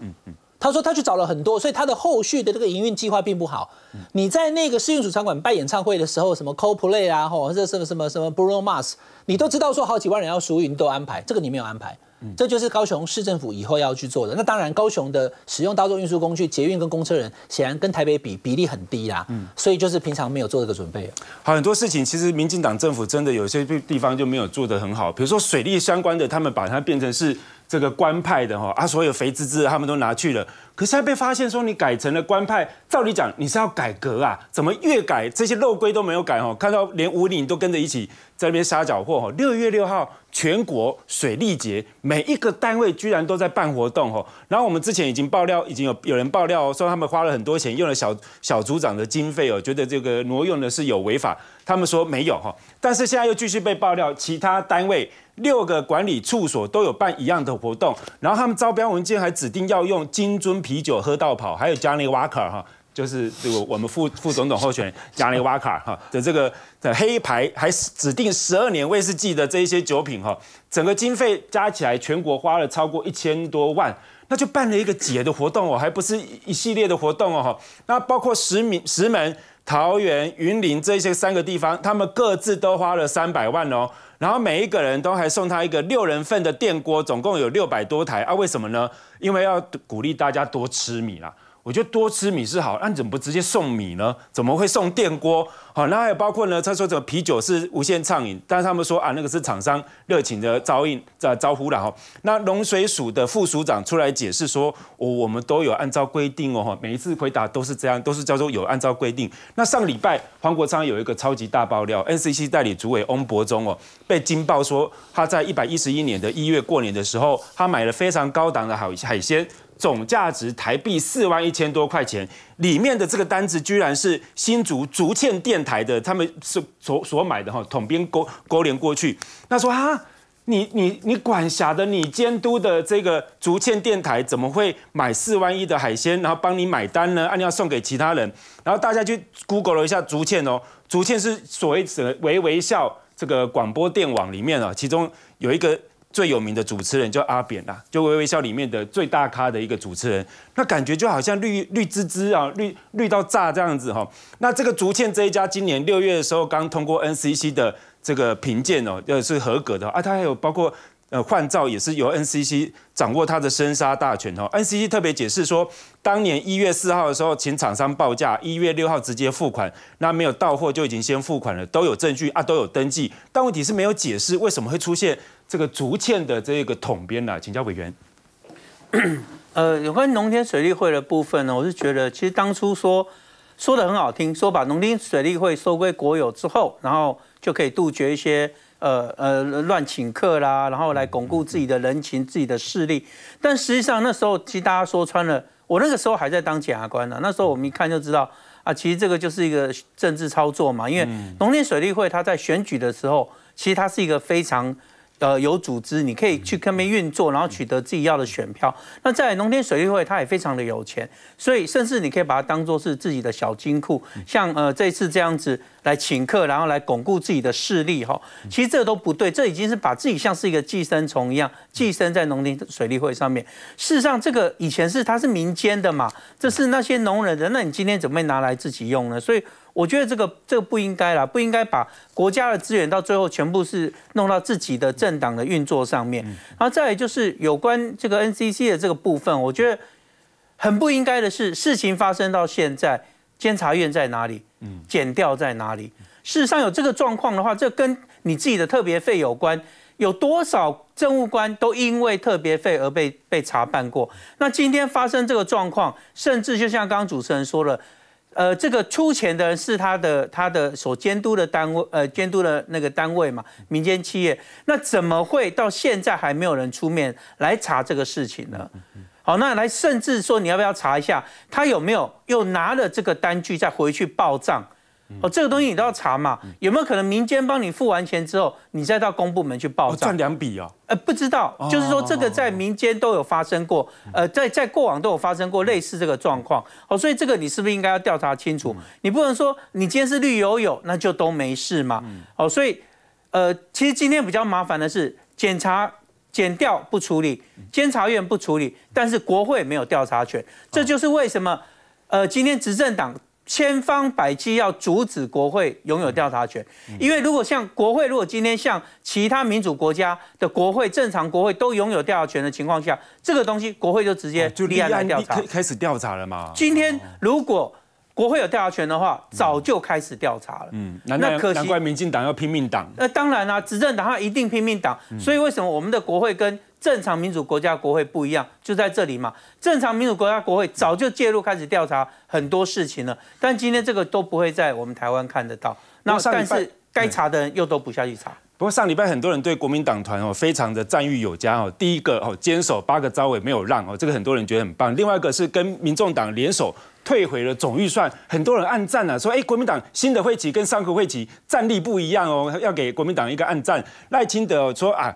他说他去找了很多，所以他的后续的这个营运计划并不好。你在那个试运组场馆办演唱会的时候，什么 CoPlay l d 啊，或者什么什么什么 Bruno Mars，你都知道说好几万人要输运，你都安排，这个你没有安排。这就是高雄市政府以后要去做的。那当然，高雄的使用大众运输工具、捷运跟公车人，显然跟台北比比例很低啦。嗯，所以就是平常没有做这个准备。好，很多事情其实民进党政府真的有些地方就没有做得很好。比如说水利相关的，他们把它变成是这个官派的哈，啊，所有肥滋的，他们都拿去了。可是现在被发现说你改成了官派，照理讲你是要改革啊，怎么越改这些漏规都没有改哦？看到连五岭都跟着一起。在那边瞎搅和，哈！六月六号全国水利节，每一个单位居然都在办活动，哈！然后我们之前已经爆料，已经有有人爆料说他们花了很多钱，用了小小组长的经费哦，觉得这个挪用的是有违法。他们说没有，哈！但是现在又继续被爆料，其他单位六个管理处所都有办一样的活动，然后他们招标文件还指定要用金樽啤酒喝到跑，还有加那瓦卡，哈！就是这个我们副副总统候选人加尼瓦卡哈的这个的黑牌，还指定十二年威士忌的这一些酒品哈，整个经费加起来全国花了超过一千多万，那就办了一个节的活动哦，还不是一系列的活动哦哈，那包括石门、石门、桃园、云林这些三个地方，他们各自都花了三百万哦，然后每一个人都还送他一个六人份的电锅，总共有六百多台啊？为什么呢？因为要鼓励大家多吃米啦。我觉得多吃米是好，那你怎么不直接送米呢？怎么会送电锅？好，那有包括呢。他说这个啤酒是无限畅饮，但是他们说啊，那个是厂商热情的招应在招呼了哈。那龙水署的副署长出来解释说，我我们都有按照规定哦，每一次回答都是这样，都是叫做有按照规定。那上礼拜黄国昌有一个超级大爆料，NCC 代理主委翁伯忠哦，被惊爆说他在一百一十一年的一月过年的时候，他买了非常高档的好海鲜。总价值台币四万一千多块钱，里面的这个单子居然是新竹竹堑电台的，他们是所所买的哈，统编勾勾连过去。他说啊，你你你管辖的、你监督的这个竹堑电台怎么会买四万一的海鲜，然后帮你买单呢？按你要送给其他人，然后大家就 Google 了一下竹堑哦，竹堑是所谓的微微笑这个广播电网里面啊，其中有一个。最有名的主持人叫阿扁啦，就《微微笑》里面的最大咖的一个主持人，那感觉就好像绿绿滋滋啊，绿绿到炸这样子哈。那这个竹堑这一家，今年六月的时候刚通过 NCC 的这个评鉴哦，呃是合格的啊。他还有包括呃换照也是由 NCC 掌握他的生杀大权哦。NCC 特别解释说，当年一月四号的时候请厂商报价，一月六号直接付款，那没有到货就已经先付款了，都有证据啊，都有登记，但问题是没有解释为什么会出现。这个逐渐的这个统编呢，请教委员。呃，有关农田水利会的部分呢，我是觉得，其实当初说说的很好听，说把农田水利会收归国有之后，然后就可以杜绝一些呃呃乱请客啦，然后来巩固自己的人情、自己的势力。但实际上那时候，其实大家说穿了，我那个时候还在当检察官呢。那时候我们一看就知道，啊，其实这个就是一个政治操作嘛。因为农田水利会它在选举的时候，其实它是一个非常。呃，有组织，你可以去那边运作，然后取得自己要的选票。那在农田水利会，他也非常的有钱，所以甚至你可以把它当做是自己的小金库。像呃，这次这样子来请客，然后来巩固自己的势力哈。其实这都不对，这已经是把自己像是一个寄生虫一样寄生在农田水利会上面。事实上，这个以前是它是民间的嘛，这是那些农人的。那你今天怎么拿来自己用呢？所以。我觉得这个这个不应该啦，不应该把国家的资源到最后全部是弄到自己的政党的运作上面。然后再来就是有关这个 NCC 的这个部分，我觉得很不应该的是事情发生到现在，监察院在哪里？嗯，剪掉在哪里？事实上有这个状况的话，这跟你自己的特别费有关。有多少政务官都因为特别费而被被查办过？那今天发生这个状况，甚至就像刚刚主持人说了。呃，这个出钱的人是他的，他的所监督的单位，呃，监督的那个单位嘛，民间企业，那怎么会到现在还没有人出面来查这个事情呢？好，那来，甚至说你要不要查一下，他有没有又拿了这个单据再回去报账？哦，这个东西你都要查嘛？有没有可能民间帮你付完钱之后，你再到公部门去报账？赚两笔啊？呃，不知道，就是说这个在民间都有发生过，呃，在在过往都有发生过类似这个状况。哦，所以这个你是不是应该要调查清楚？你不能说你今天是绿油油，那就都没事嘛？哦，所以呃，其实今天比较麻烦的是，检查。检调不处理，监察院不处理，但是国会没有调查权，这就是为什么呃，今天执政党。千方百计要阻止国会拥有调查权，因为如果像国会，如果今天像其他民主国家的国会，正常国会都拥有调查权的情况下，这个东西国会就直接就立案调查，开始调查了吗？今天如果国会有调查权的话，早就开始调查了。嗯，那可难怪民进党要拼命挡。那当然啦，执政党一定拼命挡。所以为什么我们的国会跟？正常民主国家国会不一样，就在这里嘛。正常民主国家国会早就介入开始调查很多事情了，但今天这个都不会在我们台湾看得到。那但是该查的人又都不下去查。不过上礼拜很多人对国民党团哦非常的赞誉有加哦，第一个哦坚守八个招委没有让哦，这个很多人觉得很棒。另外一个是跟民众党联手退回了总预算，很多人暗赞啊，说哎国民党新的会旗跟上个会旗战力不一样哦，要给国民党一个暗赞。赖清德说啊。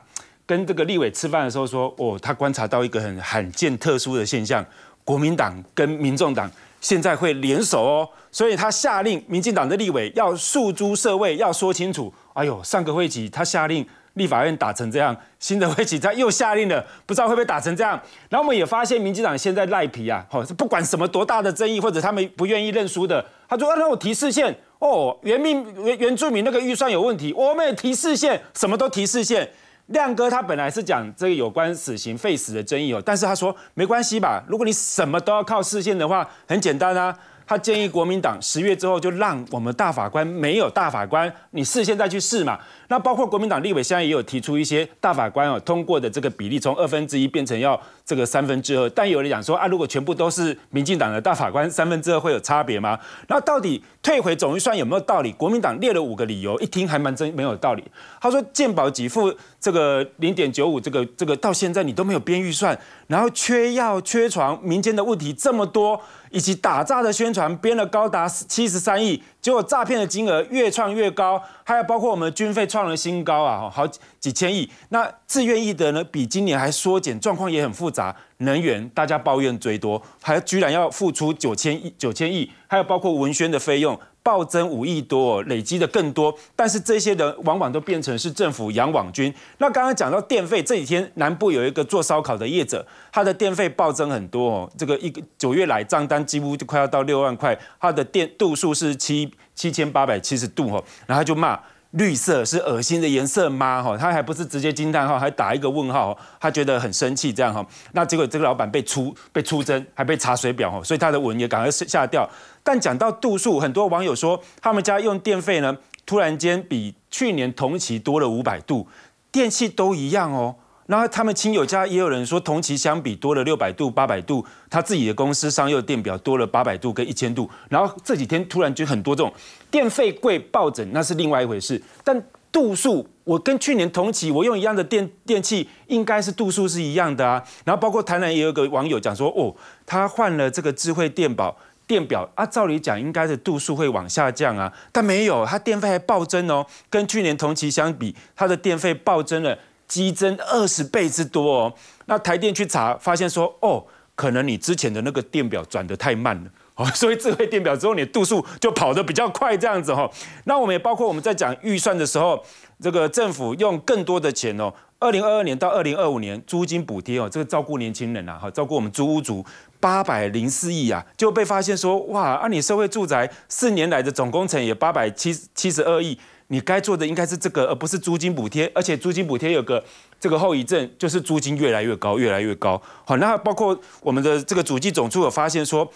跟这个立委吃饭的时候说，哦，他观察到一个很罕见、特殊的现象，国民党跟民众党现在会联手哦，所以他下令民进党的立委要诉诸社会，要说清楚。哎呦，上个会期他下令立法院打成这样，新的会期他又下令了，不知道会不会打成这样。然后我们也发现民进党现在赖皮啊，好是不管什么多大的争议，或者他们不愿意认输的，他说啊，那我提示宪哦，原民原原住民那个预算有问题，我们也提示宪，什么都提示宪。亮哥他本来是讲这个有关死刑废死的争议哦，但是他说没关系吧，如果你什么都要靠视线的话，很简单啊。他建议国民党十月之后就让我们大法官没有大法官，你视线再去试嘛。那包括国民党立委现在也有提出一些大法官哦通过的这个比例从二分之一变成要这个三分之二，但有人讲说啊，如果全部都是民进党的大法官，三分之二会有差别吗？那到底退回总预算有没有道理？国民党列了五个理由，一听还蛮真没有道理。他说健保给付这个零点九五，这个这个到现在你都没有编预算，然后缺药缺床，民间的问题这么多，以及打诈的宣传编了高达七十三亿。结果诈骗的金额越创越高，还有包括我们军费创了新高啊，好几千亿。那自愿意德呢，比今年还缩减，状况也很复杂。能源大家抱怨最多，还居然要付出九千亿九千亿，还有包括文宣的费用。暴增五亿多，累积的更多，但是这些人往往都变成是政府养网军。那刚刚讲到电费，这几天南部有一个做烧烤的业者，他的电费暴增很多哦，这个一九月来账单几乎就快要到六万块，他的电度数是七七千八百七十度哦，然后他就骂绿色是恶心的颜色吗？哈，他还不是直接惊叹号，还打一个问号，他觉得很生气这样哈。那结果这个老板被出被出征，还被查水表哈，所以他的文也赶快下掉。但讲到度数，很多网友说他们家用电费呢，突然间比去年同期多了五百度，电器都一样哦。然后他们亲友家也有人说，同期相比多了六百度、八百度，他自己的公司商用电表多了八百度跟一千度。然后这几天突然就很多这种电费贵暴整，那是另外一回事。但度数，我跟去年同期我用一样的电电器，应该是度数是一样的啊。然后包括台南也有个网友讲说，哦，他换了这个智慧电表。电表啊，照理讲应该是度数会往下降啊，但没有，它电费还暴增哦。跟去年同期相比，它的电费暴增了，激增二十倍之多哦。那台电去查，发现说，哦，可能你之前的那个电表转的太慢了。所以智慧电表之后，你度数就跑得比较快，这样子哈。那我们也包括我们在讲预算的时候，这个政府用更多的钱哦。二零二二年到二零二五年租金补贴哦，这个照顾年轻人呐，哈，照顾我们租屋族八百零四亿啊，就被发现说，哇，按你社会住宅四年来的总工程也八百七七十二亿，你该做的应该是这个，而不是租金补贴，而且租金补贴有个这个后遗症，就是租金越来越高，越来越高。好，那包括我们的这个主计总处有发现说。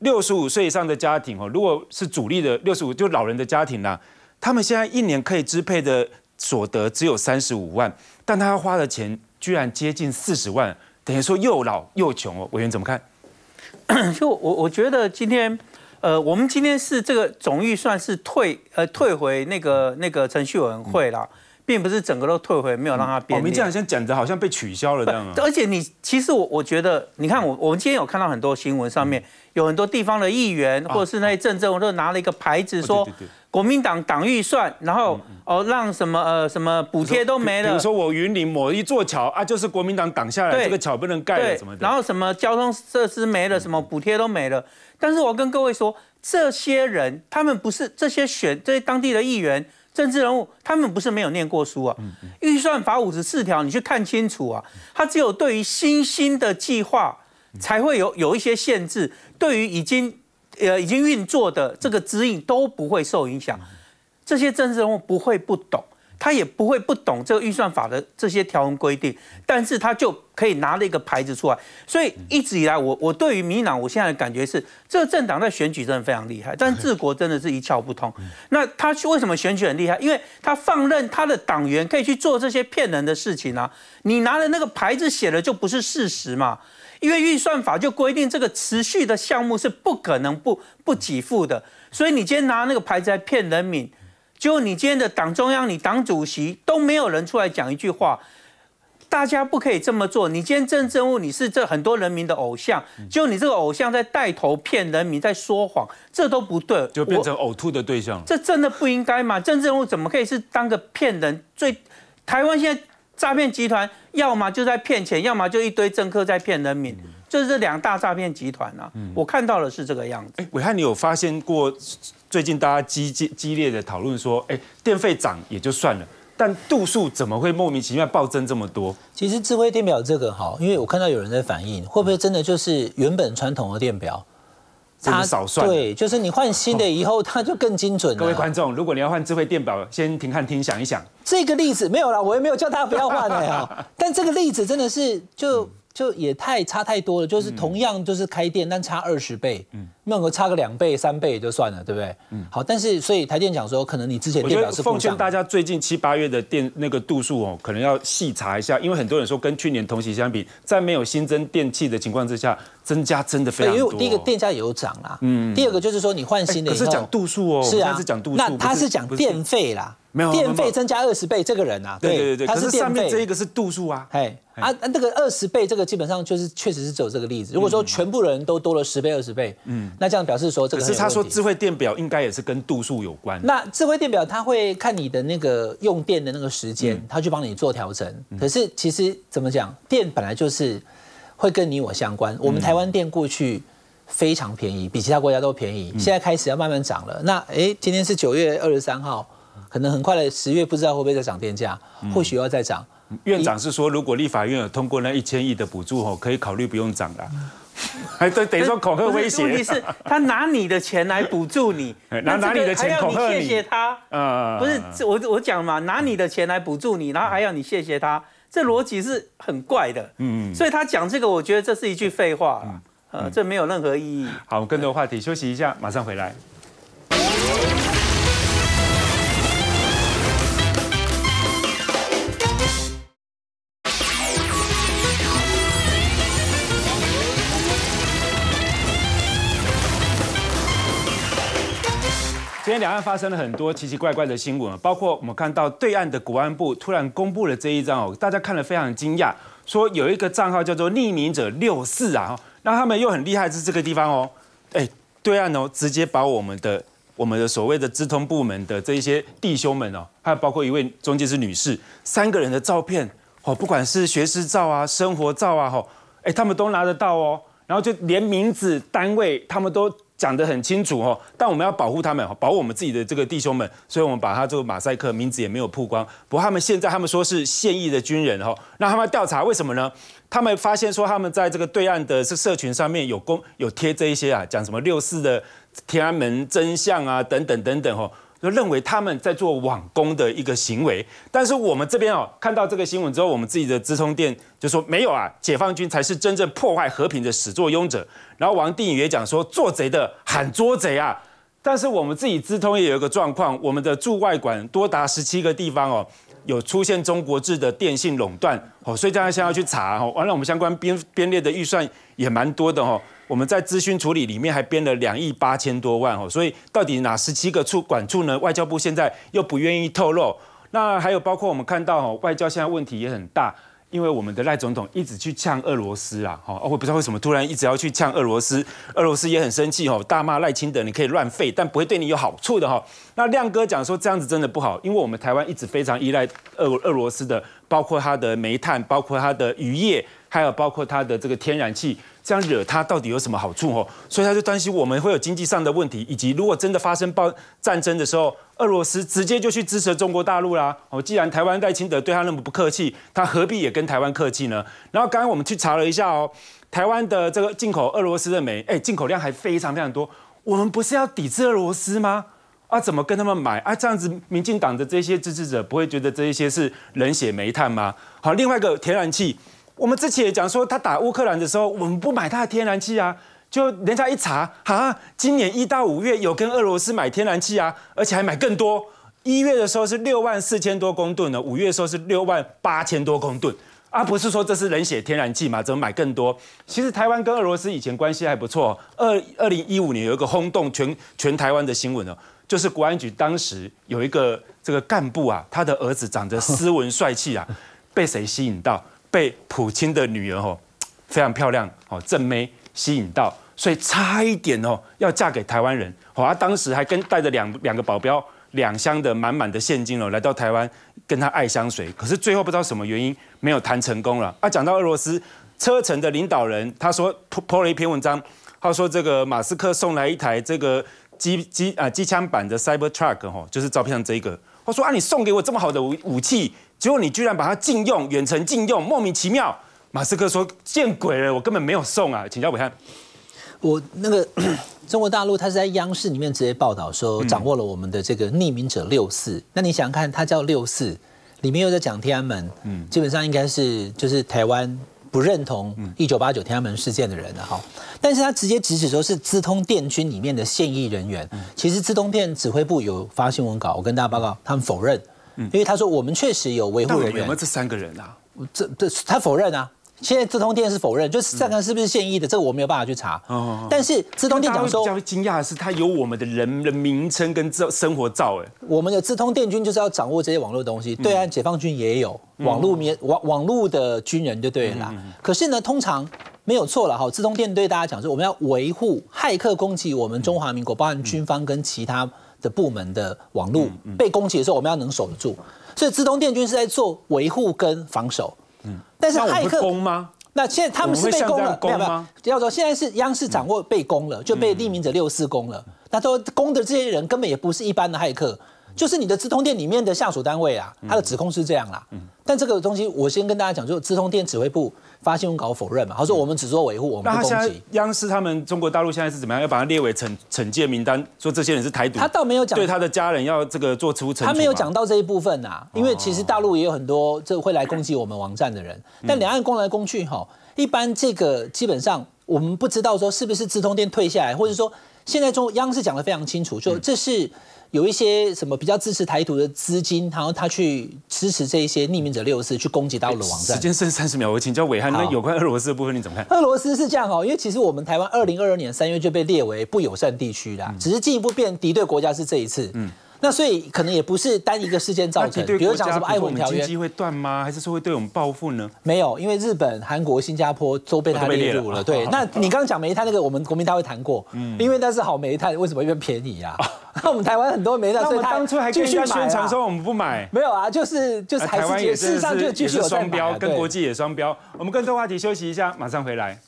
六十五岁以上的家庭哦，如果是主力的六十五，就老人的家庭啦，他们现在一年可以支配的所得只有三十五万，但他花的钱居然接近四十万，等于说又老又穷哦。委员怎么看？就我我觉得今天，呃，我们今天是这个总预算是退呃退回那个那个程序委员会了，并不是整个都退回，没有让它变。我们这样先讲着，好像被取消了这样啊。而且你其实我我觉得，你看我我们今天有看到很多新闻上面。有很多地方的议员，或者是那些政政，我都拿了一个牌子说，国民党党预算，然后哦让什么呃什么补贴都没了。比如说我云林某一座桥啊，就是国民党挡下来，这个桥不能盖了，什么的。然后什么交通设施没了，什么补贴都没了。但是我跟各位说，这些人他们不是这些选这些当地的议员政治人物，他们不是没有念过书啊。预算法五十四条，你去看清楚啊，他只有对于新兴的计划。才会有有一些限制，对于已经呃已经运作的这个指引都不会受影响。这些政治人物不会不懂，他也不会不懂这个预算法的这些条文规定，但是他就可以拿了一个牌子出来。所以一直以来，我我对于民进党，我现在的感觉是，这个政党在选举真的非常厉害，但治国真的是一窍不通。那他为什么选举很厉害？因为他放任他的党员可以去做这些骗人的事情啊！你拿的那个牌子写的就不是事实嘛？因为预算法就规定，这个持续的项目是不可能不不给付的，所以你今天拿那个牌子来骗人民，就你今天的党中央，你党主席都没有人出来讲一句话，大家不可以这么做。你今天治任务，你是这很多人民的偶像，就你这个偶像在带头骗人民，在说谎，这都不对，就变成呕吐的对象。这真的不应该嘛？治任务怎么可以是当个骗人最？台湾现在诈骗集团。要么就在骗钱，要么就一堆政客在骗人民，就是两大诈骗集团呐。我看到的是这个样子。哎，伟汉，你有发现过最近大家激激激烈的讨论说，哎，电费涨也就算了，但度数怎么会莫名其妙暴增这么多？其实智慧电表这个哈，因为我看到有人在反映，会不会真的就是原本传统的电表？他少算，对，就是你换新的以后，它就更精准各位观众，如果你要换智慧电表，先停看听，想一想。这个例子没有了，我也没有叫大家不要换的呀。但这个例子真的是就。就也太差太多了，就是同样就是开店，但差二十倍，嗯，那个差个两倍三倍也就算了，对不对？嗯，好，但是所以台电讲说，可能你之前我觉得奉劝大家，最近七八月的电那个度数哦，可能要细查一下，因为很多人说跟去年同期相比，在没有新增电器的情况之下，增加真的非常多。因于第一个电价有涨啦，嗯，第二个就是说你换新的，可是讲度数哦，是啊，是讲度数，那它是讲电费啦。电费增加二十倍，这个人啊，对对对他是上面这一个是度数啊，哎啊，那个二十倍，这个基本上就是确实是只有这个例子。如果说全部人都多了十倍、二十倍，嗯，那这样表示说这个是他说智慧电表应该也是跟度数有关。那智慧电表它会看你的那个用电的那个时间，它去帮你做调整。可是其实怎么讲，电本来就是会跟你我相关。我们台湾电过去非常便宜，比其他国家都便宜，现在开始要慢慢涨了。那哎，今天是九月二十三号。可能很快的十月，不知道会不会再涨电价，或许要再涨。院长是说，如果立法院有通过那一千亿的补助，后，可以考虑不用涨了。对，等于说恐吓威胁？主题是他拿你的钱来补助你，拿你的钱恐吓你。谢谢他。嗯，不是我我讲嘛，拿你的钱来补助你，然后还要你谢谢他，这逻辑是很怪的。嗯嗯。所以他讲这个，我觉得这是一句废话了。呃，这没有任何意义。好，我们更多话题，休息一下，马上回来。两岸发生了很多奇奇怪怪的新闻，包括我们看到对岸的国安部突然公布了这一张哦，大家看了非常惊讶，说有一个账号叫做匿名者六四啊，那他们又很厉害，是这个地方哦，哎，对岸哦，直接把我们的我们的所谓的资通部门的这一些弟兄们哦，还有包括一位中介是女士，三个人的照片哦，不管是学士照啊、生活照啊，哈，哎，他们都拿得到哦，然后就连名字、单位，他们都。讲得很清楚哦，但我们要保护他们，保我们自己的这个弟兄们，所以我们把他做马赛克，名字也没有曝光。不过他们现在他们说是现役的军人哦，那他们调查为什么呢？他们发现说他们在这个对岸的社社群上面有公有贴这一些啊，讲什么六四的天安门真相啊，等等等等哦。就认为他们在做网工的一个行为，但是我们这边哦，看到这个新闻之后，我们自己的资通电就说没有啊，解放军才是真正破坏和平的始作俑者。然后王定宇也讲说，做贼的喊捉贼啊。但是我们自己资通也有一个状况，我们的驻外馆多达十七个地方哦，有出现中国制的电信垄断哦，所以大家先要去查哦。完了，我们相关编编列的预算也蛮多的哦。我们在资讯处理里面还编了两亿八千多万哦，所以到底哪十七个处管处呢？外交部现在又不愿意透露。那还有包括我们看到哦，外交现在问题也很大，因为我们的赖总统一直去呛俄罗斯啦，哈，我不知道为什么突然一直要去呛俄罗斯，俄罗斯也很生气哦，大骂赖清德你可以乱废，但不会对你有好处的哈。那亮哥讲说这样子真的不好，因为我们台湾一直非常依赖俄俄罗斯的，包括它的煤炭，包括它的渔业。还有包括它的这个天然气，这样惹它到底有什么好处哦？所以他就担心我们会有经济上的问题，以及如果真的发生爆战争的时候，俄罗斯直接就去支持中国大陆啦。哦，既然台湾戴清德，对他那么不客气，他何必也跟台湾客气呢？然后刚刚我们去查了一下哦，台湾的这个进口俄罗斯的煤，哎，进口量还非常非常多。我们不是要抵制俄罗斯吗？啊，怎么跟他们买啊？这样子，民进党的这些支持者不会觉得这一些是冷血煤炭吗？好，另外一个天然气。我们之前也讲说，他打乌克兰的时候，我们不买他的天然气啊。就人家一查啊，今年一到五月有跟俄罗斯买天然气啊，而且还买更多。一月的时候是六万四千多公吨呢，五月的时候是六万八千多公吨。啊，不是说这是冷血天然气吗？怎么买更多？其实台湾跟俄罗斯以前关系还不错。二二零一五年有一个轰动全全台湾的新闻哦，就是国安局当时有一个这个干部啊，他的儿子长得斯文帅气啊，被谁吸引到？被普京的女儿哦，非常漂亮哦，正妹吸引到，所以差一点哦要嫁给台湾人哦，他当时还跟带着两两个保镖，两箱的满满的现金哦，来到台湾跟他爱相随，可是最后不知道什么原因没有谈成功了。啊，讲到俄罗斯车臣的领导人，他说泼泼了一篇文章，他说这个马斯克送来一台这个机机啊机枪版的 Cybertruck 哦，就是照片上这一个，他说啊你送给我这么好的武武器。结果你居然把它禁用，远程禁用，莫名其妙。马斯克说：“见鬼了，我根本没有送啊！”请教伟汉，我那个 中国大陆他是在央视里面直接报道说掌握了我们的这个匿名者六四。那你想看，他叫六四，里面又在讲天安门，嗯，基本上应该是就是台湾不认同一九八九天安门事件的人哈。但是他直接指指说是资通电军里面的现役人员。其实资通电指挥部有发新闻稿，我跟大家报告，他们否认。因为他说我们确实有维护人员，但有没有这三个人啊？这这他否认啊。现在这通电是否认，就是看看是不是现役的，这个我没有办法去查。哦。但是这通电讲说，比较惊讶的是，他有我们的人的名称跟照生活照，哎，我们的智通电军就是要掌握这些网络东西。对岸解放军也有网络面网网络的军人，就对了。可是呢，通常没有错了哈。智通电对大家讲说，我们要维护，骇客攻击我们中华民国，包含军方跟其他。的部门的网络被攻击的时候，我们要能守得住。所以，资通电军是在做维护跟防守。嗯，但是骇客攻吗？那现在他们是被攻了，没有没有。要说现在是央视掌握被攻了，就被匿名者六四攻了。那说攻的这些人根本也不是一般的骇客，就是你的资通电里面的下属单位啊，他的指控是这样啦。嗯，但这个东西我先跟大家讲，就资通电指挥部。发新闻稿否认嘛？他说我们只做维护，我们不攻击。央视他们中国大陆现在是怎么样？要把它列为惩惩戒名单，说这些人是台独。他倒没有讲对他的家人要这个做出惩。他没有讲到这一部分呐，因为其实大陆也有很多这会来攻击我们网站的人。但两岸攻来攻去哈，一般这个基本上我们不知道说是不是直通电退下来，或者说现在中央视讲的非常清楚，就这是。有一些什么比较支持台独的资金，然后他去支持这一些匿名者六四，去攻击到陆网站。时间剩三十秒，我请教伟汉，那有关俄罗斯的部分你怎么看？俄罗斯是这样哦，因为其实我们台湾二零二二年三月就被列为不友善地区啦，只是进一步变敌对国家是这一次。嗯。那所以可能也不是单一个事件造成，比如讲什么《爱虎》条约，经济会断吗？还是说会对我们报复呢？没有，因为日本、韩国、新加坡都被他列入了。对，那你刚刚讲煤炭那个，我们国民大会谈过，嗯，因为那是好煤炭，为什么因为便宜呀？那 我们台湾很多煤炭，所以他当初还继续宣传说我们不买，没有啊，就是就是台湾也事实上就继续有双标，跟国际也双标。我们更多话题休息一下，马上回来。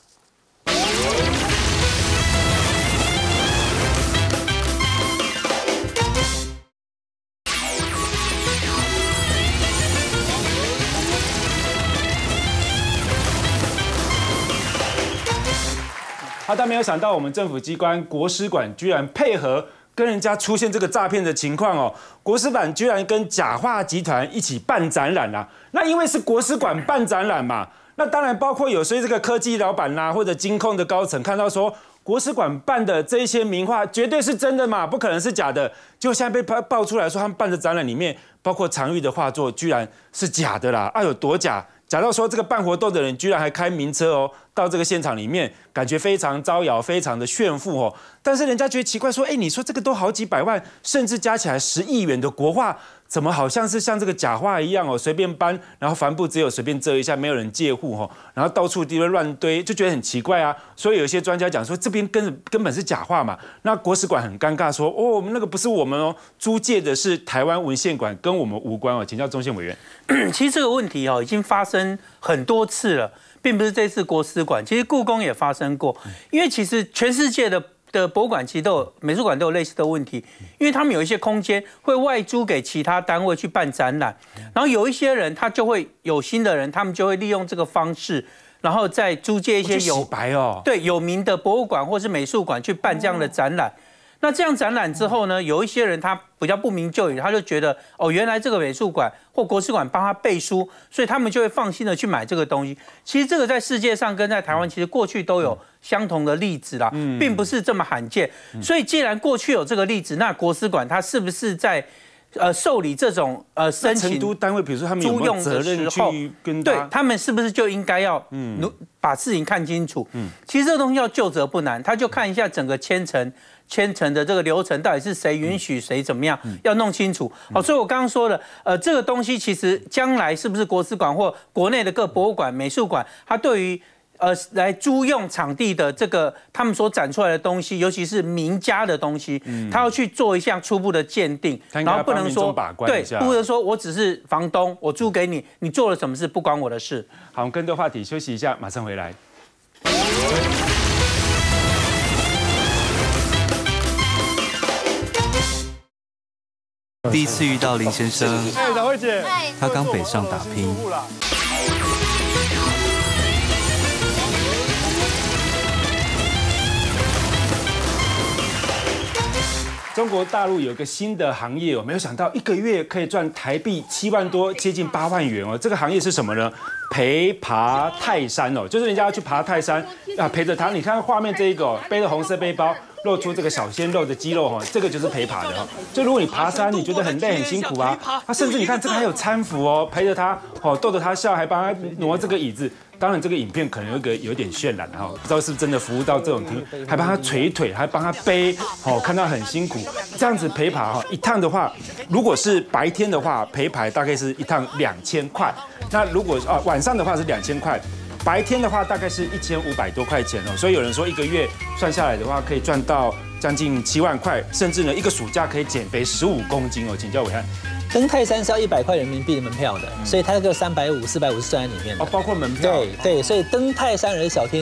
啊！但没有想到，我们政府机关国史馆居然配合跟人家出现这个诈骗的情况哦。国史馆居然跟假画集团一起办展览啦。那因为是国史馆办展览嘛，那当然包括有些这个科技老板啦，或者金控的高层看到说，国史馆办的这些名画绝对是真的嘛，不可能是假的。就现在被曝爆出来说，他们办的展览里面，包括常玉的画作，居然是假的啦！啊，有多假！假到说这个办活动的人居然还开名车哦，到这个现场里面，感觉非常招摇，非常的炫富哦。但是人家觉得奇怪，说，哎，你说这个都好几百万，甚至加起来十亿元的国画。怎么好像是像这个假画一样哦？随便搬，然后帆布只有随便遮一下，没有人借护哈，然后到处丢乱堆，就觉得很奇怪啊。所以有些专家讲说，这边根根本是假画嘛。那国史馆很尴尬，说哦，我们那个不是我们哦，租借的是台湾文献馆，跟我们无关哦。请教中宪委员，其实这个问题哦，已经发生很多次了，并不是这次国史馆，其实故宫也发生过，因为其实全世界的。的博物馆其实都有美术馆都有类似的问题，因为他们有一些空间会外租给其他单位去办展览，然后有一些人他就会有心的人，他们就会利用这个方式，然后再租借一些有对有名的博物馆或是美术馆去办这样的展览。那这样展览之后呢？有一些人他比较不明就里，他就觉得哦，原来这个美术馆或国史馆帮他背书，所以他们就会放心的去买这个东西。其实这个在世界上跟在台湾，其实过去都有相同的例子啦，并不是这么罕见。所以既然过去有这个例子，那国史馆它是不是在呃受理这种呃申请？成都单位，比如说他们租用的时候，跟对他们是不是就应该要嗯把事情看清楚？嗯，其实这东西要就责不难，他就看一下整个千层。千层的这个流程到底是谁允许谁怎么样，要弄清楚。好，所以我刚刚说的，呃，这个东西其实将来是不是国史馆或国内的各博物馆、美术馆，它对于呃来租用场地的这个他们所展出来的东西，尤其是名家的东西，他要去做一项初步的鉴定，然后不能说对，不能说我只是房东，我租给你，你做了什么事不关我的事。好，跟着话题，休息一下，马上回来。第一次遇到林先生，哎，小慧姐，他刚北上打拼。中国大陆有个新的行业哦，没有想到一个月可以赚台币七万多，接近八万元哦。这个行业是什么呢？陪爬泰山哦，就是人家要去爬泰山啊，陪着他。你看画面这一个，背着红色背包。露出这个小鲜肉的肌肉哈，这个就是陪爬的哈。就如果你爬山，你觉得很累很辛苦啊，啊，甚至你看这个还有搀扶哦，陪着他哦，逗着他笑，还帮他挪这个椅子。当然这个影片可能有个有点渲染哈，不知道是不是真的服务到这种程度，还帮他捶腿，还帮他背哦，看他很辛苦。这样子陪爬哈，一趟的话，如果是白天的话，陪爬大概是一趟两千块。那如果啊晚上的话是两千块。白天的话，大概是一千五百多块钱哦，所以有人说一个月算下来的话，可以赚到将近七万块，甚至呢一个暑假可以减肥十五公斤哦。请教伟汉，登泰山是要一百块人民币的门票的，所以他那个三百五、四百五是算在里面的，包括门票。对对，所以登泰山人小天。